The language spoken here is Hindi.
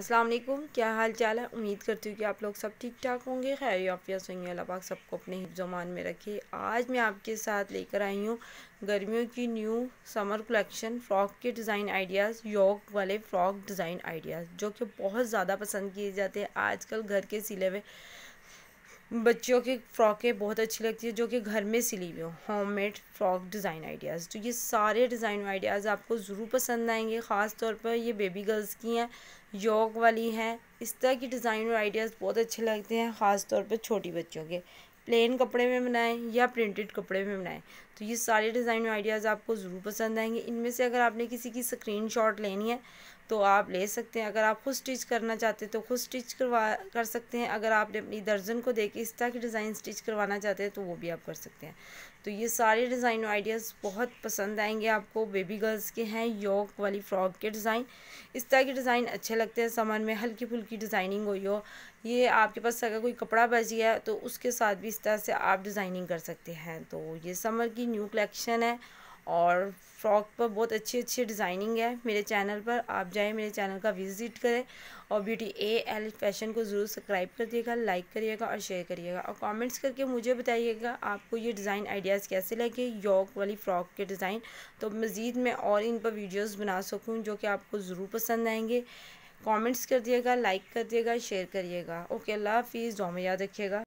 अस्सलाम वालेकुम क्या हाल चाल है उम्मीद करती हूँ कि आप लोग सब ठीक ठाक होंगे खैर आफियत होंगे अल्लाह पाक सबको अपने हिफ्जमान में रखे आज मैं आपके साथ लेकर आई हूँ गर्मियों की न्यू समर कलेक्शन फ़्रॉक के डिज़ाइन आइडियाज़ योग वाले फ़्रॉक डिज़ाइन आइडियाज़ जो कि बहुत ज़्यादा पसंद किए जाते हैं आजकल घर के सिले हुए बच्चियों की फ़्रॉकें बहुत अच्छी लगती है जो कि घर में सिली हुई हो home made frock design ideas तो ये सारे डिज़ाइन आइडियाज़ आपको ज़रूर पसंद आएंगे ख़ास तौर पर ये बेबी गर्ल्स की हैं योग वाली हैं इस तरह की डिज़ाइन और आइडियाज़ बहुत अच्छे लगते हैं ख़ास तौर पर छोटी बच्चों के प्लेन कपड़े में बनाएं या प्रिंटेड कपड़े में बनाएं तो ये सारे डिज़ाइन आइडियाज़ आपको ज़रूर पसंद आएंगे इनमें से अगर आपने किसी की स्क्रीन शॉट लेनी है तो आप ले सकते हैं अगर आप खुद स्टिच करना चाहते हैं तो खुद स्टिच करवा कर सकते हैं अगर आपने अपनी दर्जन को देख इस तरह की डिज़ाइन स्टिच करवाना चाहते हैं तो वो भी आप कर सकते हैं तो ये सारे डिज़ाइन आइडियाज़ बहुत पसंद आएंगे आपको बेबी गर्ल्स के हैं योक वाली फ़्रॉक के डिज़ाइन इस तरह के डिज़ाइन अच्छे लगते हैं सामान में हल्की फुल्की डिज़ाइनिंग हुई हो ये आपके पास अगर कोई कपड़ा बच गया तो उसके साथ भी इस तरह से आप डिज़ाइनिंग कर सकते हैं तो ये समर की न्यू कलेक्शन है और फ्रॉक पर बहुत अच्छी अच्छी डिज़ाइनिंग है मेरे चैनल पर आप जाएं मेरे चैनल का विज़िट करें और ब्यूटी ए एल फैशन को ज़रूर सब्सक्राइब कर दिएगा लाइक करिएगा और शेयर करिएगा और कमेंट्स करके मुझे बताइएगा आपको ये डिज़ाइन आइडियाज़ कैसे लगे यॉक वाली फ़्रॉक के डिज़ाइन तो मज़ीद मैं और इन पर वीडियोज़ बना सकूँ जो कि आपको ज़रूर पसंद आएँगे कॉमेंट्स कर दिएगा लाइक कर दिएगा शेयर करिएगा ओके अल्लाह हाफिज़ दो में याद रखिएगा